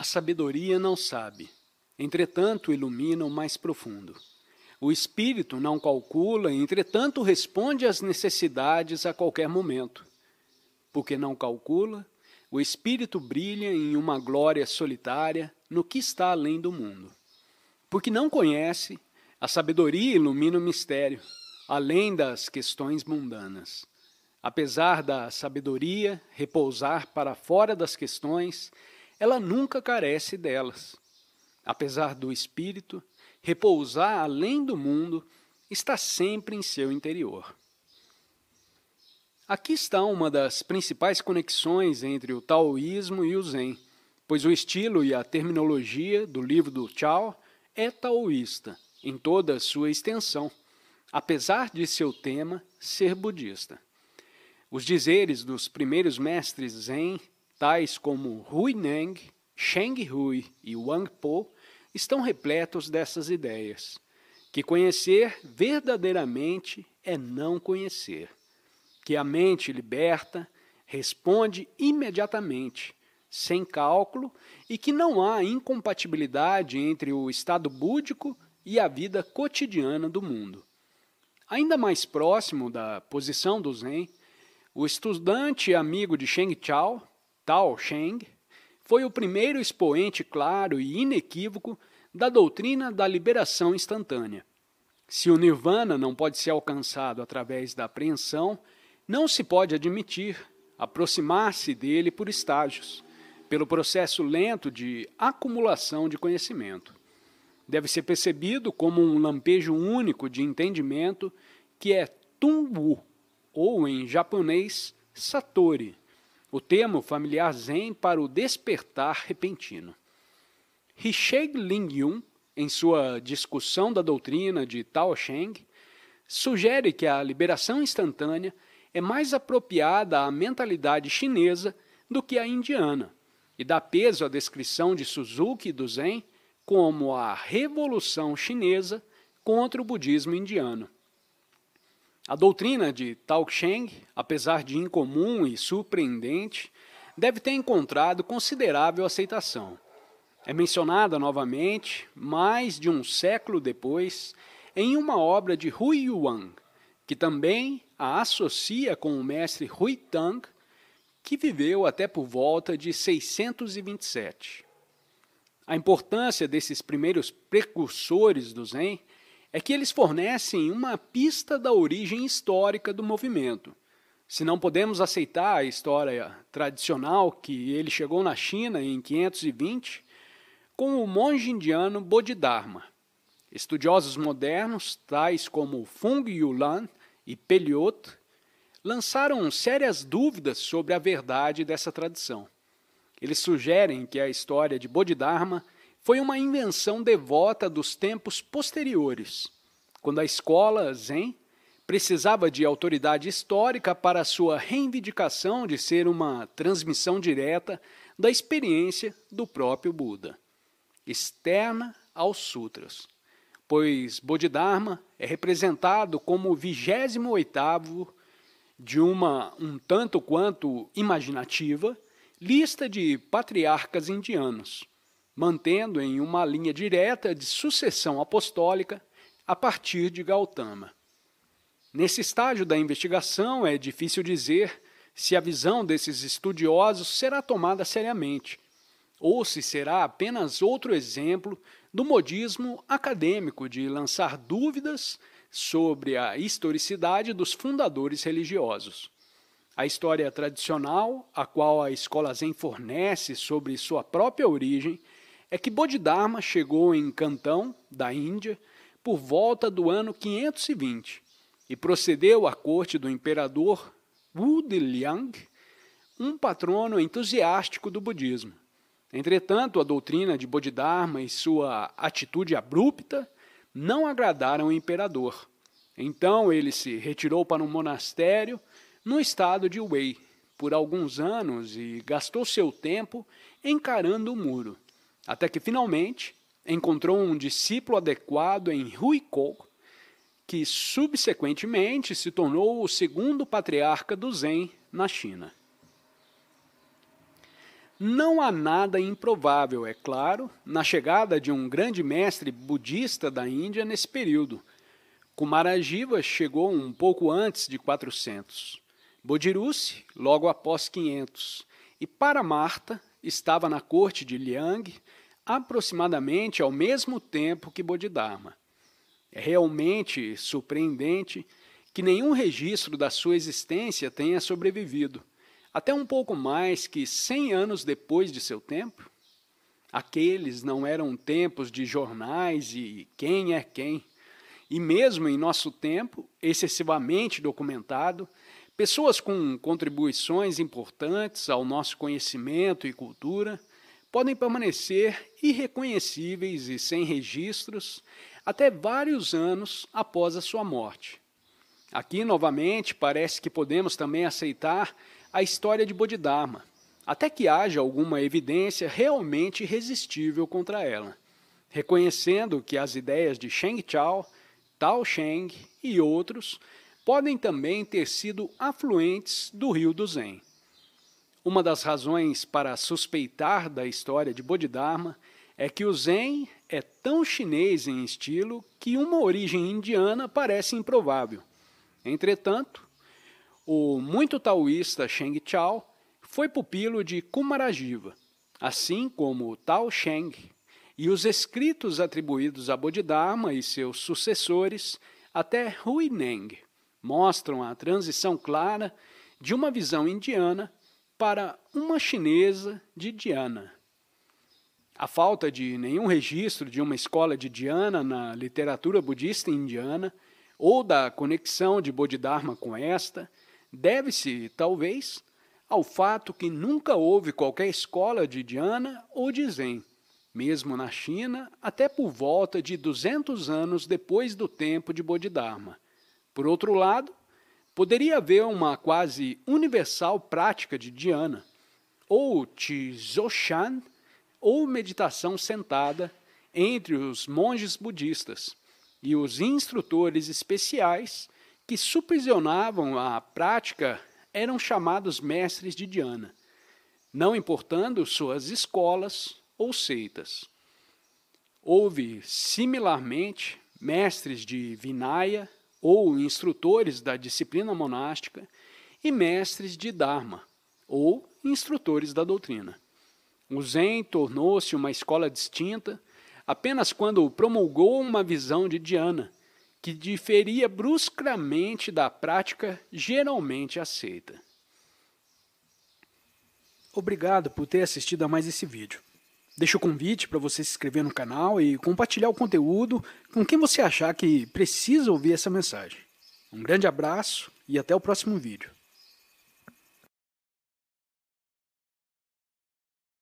A sabedoria não sabe, entretanto ilumina o mais profundo. O espírito não calcula, entretanto responde às necessidades a qualquer momento. Porque não calcula, o espírito brilha em uma glória solitária no que está além do mundo. Porque não conhece, a sabedoria ilumina o mistério, além das questões mundanas. Apesar da sabedoria repousar para fora das questões, ela nunca carece delas. Apesar do espírito repousar além do mundo, está sempre em seu interior. Aqui está uma das principais conexões entre o taoísmo e o zen, pois o estilo e a terminologia do livro do Chao é taoísta em toda a sua extensão, apesar de seu tema ser budista. Os dizeres dos primeiros mestres zen tais como Hui Neng, Sheng Hui e Wang Po, estão repletos dessas ideias, que conhecer verdadeiramente é não conhecer, que a mente liberta responde imediatamente, sem cálculo, e que não há incompatibilidade entre o estado búdico e a vida cotidiana do mundo. Ainda mais próximo da posição do Zen, o estudante amigo de Sheng Chao Tao Sheng foi o primeiro expoente claro e inequívoco da doutrina da liberação instantânea. Se o nirvana não pode ser alcançado através da apreensão, não se pode admitir aproximar-se dele por estágios, pelo processo lento de acumulação de conhecimento. Deve ser percebido como um lampejo único de entendimento que é Tumbu, ou em japonês, Satori o termo familiar zen para o despertar repentino. Hsieh Ling Yun, em sua discussão da doutrina de Tao sheng sugere que a liberação instantânea é mais apropriada à mentalidade chinesa do que à indiana, e dá peso à descrição de Suzuki do Zen como a revolução chinesa contra o budismo indiano. A doutrina de Tao Sheng, apesar de incomum e surpreendente, deve ter encontrado considerável aceitação. É mencionada novamente, mais de um século depois, em uma obra de Hui Yuan, que também a associa com o mestre Hui Tang, que viveu até por volta de 627. A importância desses primeiros precursores do Zen é que eles fornecem uma pista da origem histórica do movimento. Se não podemos aceitar a história tradicional que ele chegou na China em 520 com o monge indiano Bodhidharma. Estudiosos modernos, tais como Fung Yulan e Pelliot, lançaram sérias dúvidas sobre a verdade dessa tradição. Eles sugerem que a história de Bodhidharma foi uma invenção devota dos tempos posteriores, quando a escola Zen precisava de autoridade histórica para sua reivindicação de ser uma transmissão direta da experiência do próprio Buda, externa aos sutras, pois Bodhidharma é representado como o 28 de uma um tanto quanto imaginativa lista de patriarcas indianos mantendo em uma linha direta de sucessão apostólica a partir de Gautama. Nesse estágio da investigação, é difícil dizer se a visão desses estudiosos será tomada seriamente, ou se será apenas outro exemplo do modismo acadêmico de lançar dúvidas sobre a historicidade dos fundadores religiosos. A história tradicional, a qual a escola Zen fornece sobre sua própria origem, é que Bodhidharma chegou em Cantão, da Índia, por volta do ano 520 e procedeu à corte do imperador Wu Liang, um patrono entusiástico do budismo. Entretanto, a doutrina de Bodhidharma e sua atitude abrupta não agradaram o imperador. Então ele se retirou para um monastério no estado de Wei por alguns anos e gastou seu tempo encarando o muro até que finalmente encontrou um discípulo adequado em Rui que subsequentemente se tornou o segundo patriarca do Zen na China. Não há nada improvável, é claro, na chegada de um grande mestre budista da Índia nesse período. Kumarajiva chegou um pouco antes de 400, Bodhirusi logo após 500, e Paramarta estava na corte de Liang aproximadamente ao mesmo tempo que Bodhidharma. É realmente surpreendente que nenhum registro da sua existência tenha sobrevivido, até um pouco mais que 100 anos depois de seu tempo. Aqueles não eram tempos de jornais e quem é quem. E mesmo em nosso tempo, excessivamente documentado, pessoas com contribuições importantes ao nosso conhecimento e cultura podem permanecer irreconhecíveis e sem registros até vários anos após a sua morte. Aqui, novamente, parece que podemos também aceitar a história de Bodhidharma, até que haja alguma evidência realmente irresistível contra ela, reconhecendo que as ideias de Sheng Chao, Tao Sheng e outros podem também ter sido afluentes do rio do Zen. Uma das razões para suspeitar da história de Bodhidharma é que o Zen é tão chinês em estilo que uma origem indiana parece improvável. Entretanto, o muito taoísta Sheng Chao foi pupilo de Kumarajiva, assim como Tao Sheng, e os escritos atribuídos a Bodhidharma e seus sucessores até Hui Neng mostram a transição clara de uma visão indiana para uma chinesa de Diana. A falta de nenhum registro de uma escola de Diana na literatura budista indiana ou da conexão de Bodhidharma com esta deve-se, talvez, ao fato que nunca houve qualquer escola de Diana ou de Zen, mesmo na China, até por volta de 200 anos depois do tempo de Bodhidharma. Por outro lado, poderia haver uma quase universal prática de Dhyana, ou Tizoshan, ou meditação sentada entre os monges budistas e os instrutores especiais que supervisionavam a prática eram chamados mestres de Dhyana, não importando suas escolas ou seitas. Houve, similarmente, mestres de Vinaya, ou instrutores da disciplina monástica, e mestres de Dharma, ou instrutores da doutrina. O Zen tornou-se uma escola distinta apenas quando promulgou uma visão de Diana, que diferia bruscamente da prática geralmente aceita. Obrigado por ter assistido a mais esse vídeo. Deixo o convite para você se inscrever no canal e compartilhar o conteúdo com quem você achar que precisa ouvir essa mensagem. Um grande abraço e até o próximo vídeo.